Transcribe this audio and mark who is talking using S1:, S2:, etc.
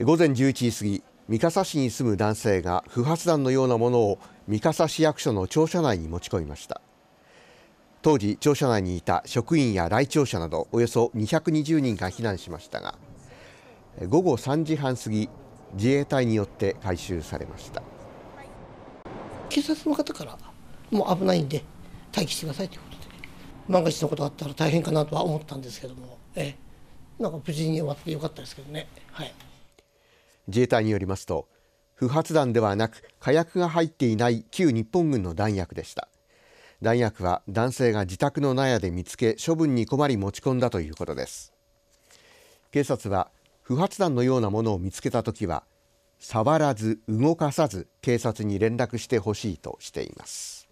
S1: 午前11時過ぎ三笠市に住む男性が不発弾のようなものを三笠市役所の庁舎内に持ち込みました当時庁舎内にいた職員や来庁舎などおよそ220人が避難しましたが午後3時半過ぎ自衛隊によって回収されました
S2: 警察の方からもう危ないんで待機してくださいということで万が一のことあったら大変かなとは思ったんですけどもえなんか無事に終わってよかったですけどねはい。
S1: 自衛隊によりますと不発弾ではなく火薬が入っていない旧日本軍の弾薬でした弾薬は男性が自宅の納屋で見つけ処分に困り持ち込んだということです警察は不発弾のようなものを見つけたときは触らず動かさず警察に連絡してほしいとしています